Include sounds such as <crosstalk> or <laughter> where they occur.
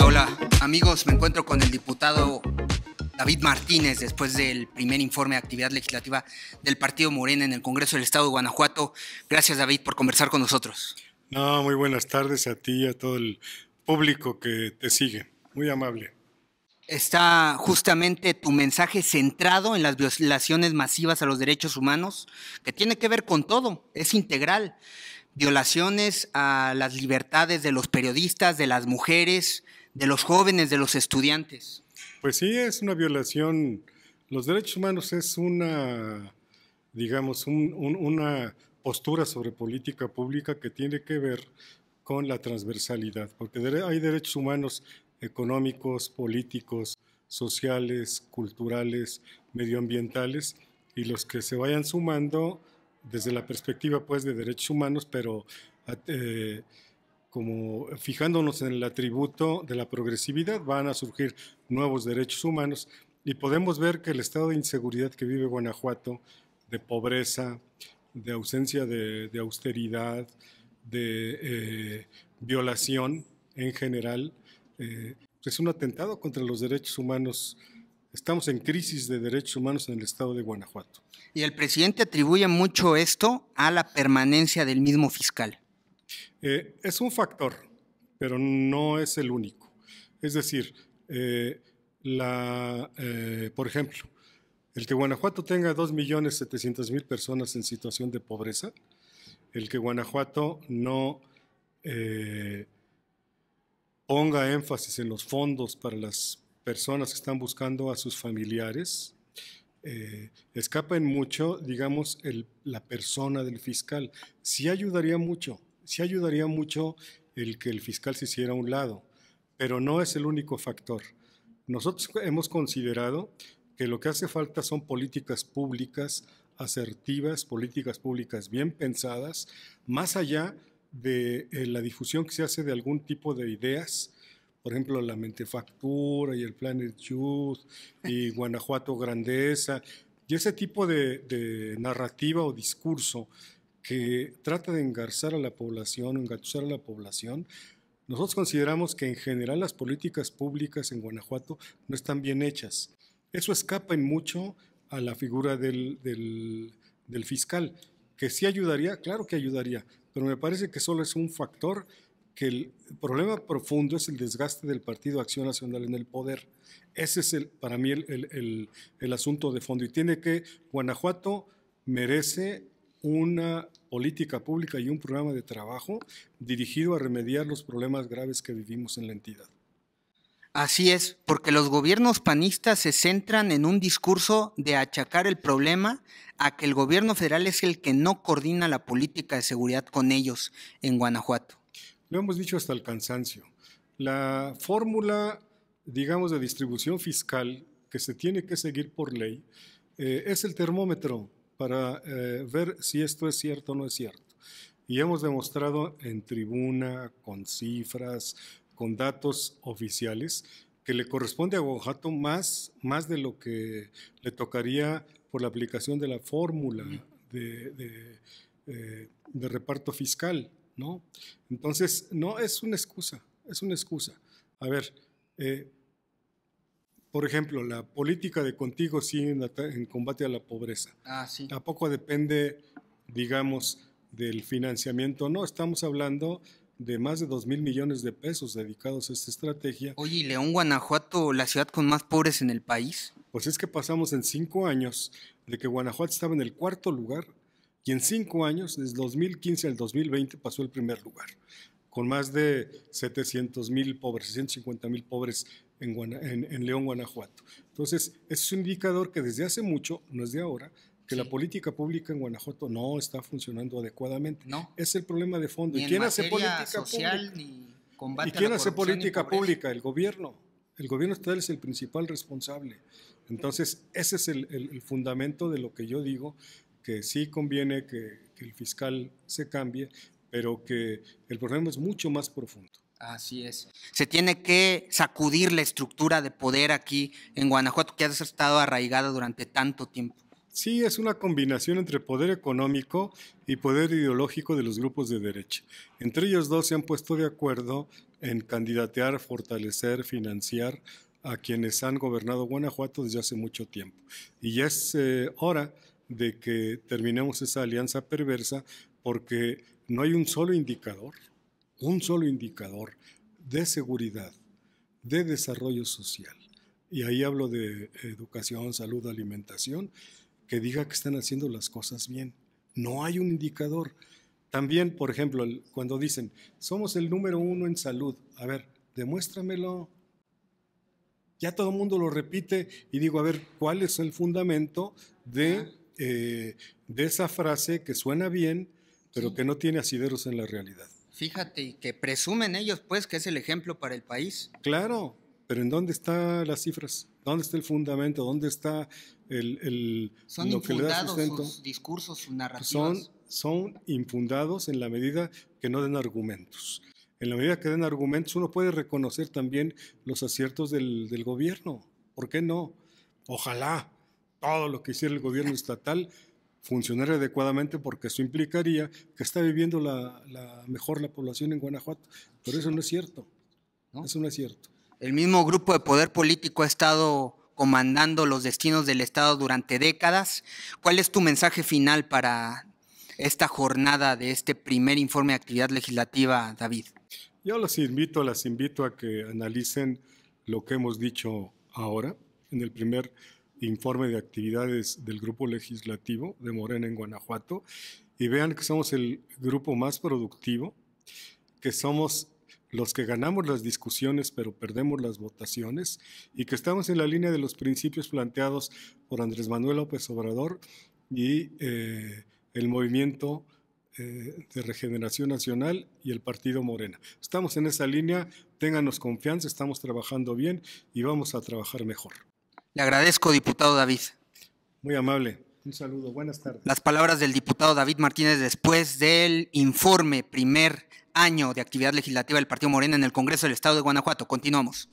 Hola amigos, me encuentro con el diputado David Martínez después del primer informe de actividad legislativa del Partido Morena en el Congreso del Estado de Guanajuato. Gracias David por conversar con nosotros. No, muy buenas tardes a ti y a todo el público que te sigue. Muy amable. Está justamente tu mensaje centrado en las violaciones masivas a los derechos humanos, que tiene que ver con todo, es integral. Violaciones a las libertades de los periodistas, de las mujeres, de los jóvenes, de los estudiantes. Pues sí, es una violación. Los derechos humanos es una, digamos, una postura sobre política pública que tiene que ver con la transversalidad, porque hay derechos humanos económicos, políticos, sociales, culturales, medioambientales, y los que se vayan sumando desde la perspectiva pues de derechos humanos, pero eh, como fijándonos en el atributo de la progresividad, van a surgir nuevos derechos humanos y podemos ver que el estado de inseguridad que vive Guanajuato, de pobreza, de ausencia de austeridad, de eh, violación en general. Eh, es un atentado contra los derechos humanos. Estamos en crisis de derechos humanos en el estado de Guanajuato. Y el presidente atribuye mucho esto a la permanencia del mismo fiscal. Eh, es un factor, pero no es el único. Es decir, la, por ejemplo, el que Guanajuato tenga 2.700.000 personas en situación de pobreza, el que Guanajuato no eh, ponga énfasis en los fondos para las personas que están buscando a sus familiares, eh, escapa en mucho, digamos, la persona del fiscal. Sí ayudaría mucho, sí ayudaría mucho el que el fiscal se hiciera a un lado, pero no es el único factor. Nosotros hemos considerado que lo que hace falta son políticas públicas asertivas, políticas públicas bien pensadas, más allá de eh, la difusión que se hace de algún tipo de ideas, por ejemplo, la mentefactura y el Planet Youth y Guanajuato Grandeza, y ese tipo de, narrativa o discurso que trata de engarzar a la población engatusar a la población, nosotros consideramos que en general las políticas públicas en Guanajuato no están bien hechas. Eso escapa en mucho a la figura del, fiscal, que sí ayudaría, claro que ayudaría, pero me parece que solo es un factor que el problema profundo es el desgaste del Partido Acción Nacional en el poder. Ese es el, para mí el, asunto de fondo. Y tiene que, Guanajuato merece una política pública y un programa de trabajo dirigido a remediar los problemas graves que vivimos en la entidad. Así es, porque los gobiernos panistas se centran en un discurso de achacar el problema a que el gobierno federal es el que no coordina la política de seguridad con ellos en Guanajuato. Lo hemos dicho hasta el cansancio. La fórmula, digamos, de distribución fiscal que se tiene que seguir por ley eh, es el termómetro para eh, ver si esto es cierto o no es cierto. Y hemos demostrado en tribuna, con cifras, con datos oficiales que le corresponde a Guajato más, más de lo que le tocaría por la aplicación de la fórmula eh, de, reparto fiscal, ¿no? Entonces, no, es una excusa, es una excusa. A ver, eh, por ejemplo, la política de contigo sí en, combate a la pobreza. Ah, sí. ¿A poco depende, digamos, del financiamiento? No, estamos hablando de más de 2 mil millones de pesos dedicados a esta estrategia. Oye, León, Guanajuato, la ciudad con más pobres en el país? Pues es que pasamos en cinco años de que Guanajuato estaba en el cuarto lugar y en cinco años, desde 2015 al 2020, pasó el primer lugar, con más de 700 mil pobres, 150 mil pobres en, León, Guanajuato. Entonces, es un indicador que desde hace mucho, no es de ahora, que la política pública en Guanajuato no está funcionando adecuadamente. Es el problema de fondo. ¿Y quién hace política social, Ni ¿Y quién hace política pública? El gobierno. El gobierno estatal es el principal responsable. Entonces, ese es el, fundamento de lo que yo digo, que sí conviene que el fiscal se cambie, pero que el problema es mucho más profundo. Así es. Se tiene que sacudir la estructura de poder aquí en Guanajuato que ha estado arraigada durante tanto tiempo. Sí, es una combinación entre poder económico y poder ideológico de los grupos de derecha. Entre ellos dos se han puesto de acuerdo en candidatear, fortalecer, financiar a quienes han gobernado Guanajuato desde hace mucho tiempo. Y ya es eh, hora de que terminemos esa alianza perversa porque no hay un solo indicador, un solo indicador de seguridad, de desarrollo social. Y ahí hablo de educación, salud, alimentación, que diga que están haciendo las cosas bien. No hay un indicador. También, por ejemplo, cuando dicen, somos el número uno en salud, a ver, demuéstramelo. Ya todo el mundo lo repite y digo, a ver, ¿cuál es el fundamento de, eh, de esa frase que suena bien, pero que no tiene asideros en la realidad? Fíjate, y que presumen ellos, pues, que es el ejemplo para el país. Claro, pero ¿en dónde están las cifras? ¿Dónde está el fundamento? ¿Dónde está son infundados Sus discursos, sus pues narrativas. Son, infundados en la medida que no den argumentos. En la medida que den argumentos, uno puede reconocer también los aciertos del, gobierno. ¿Por qué no? Ojalá todo lo que hiciera el gobierno <laughs> estatal funcionara adecuadamente porque eso implicaría que está viviendo la, mejor la población en Guanajuato. Pero eso no es cierto. Eso no es cierto. El mismo grupo de poder político ha estado comandando los destinos del Estado durante décadas. ¿Cuál es tu mensaje final para esta jornada de este primer informe de actividad legislativa, David? Yo los invito, las invito a que analicen lo que hemos dicho ahora en el primer informe de actividades del grupo legislativo de Morena en Guanajuato y vean que somos el grupo más productivo, que somos los que ganamos las discusiones pero perdemos las votaciones y que estamos en la línea de los principios planteados por Andrés Manuel López Obrador y eh, el movimiento eh, de regeneración nacional y el partido Morena. Estamos en esa línea, ténganos confianza, estamos trabajando bien y vamos a trabajar mejor. Le agradezco, diputado David. Muy amable. Un saludo, buenas tardes. Las palabras del diputado David Martínez después del informe primer año de actividad legislativa del Partido Morena en el Congreso del Estado de Guanajuato. Continuamos.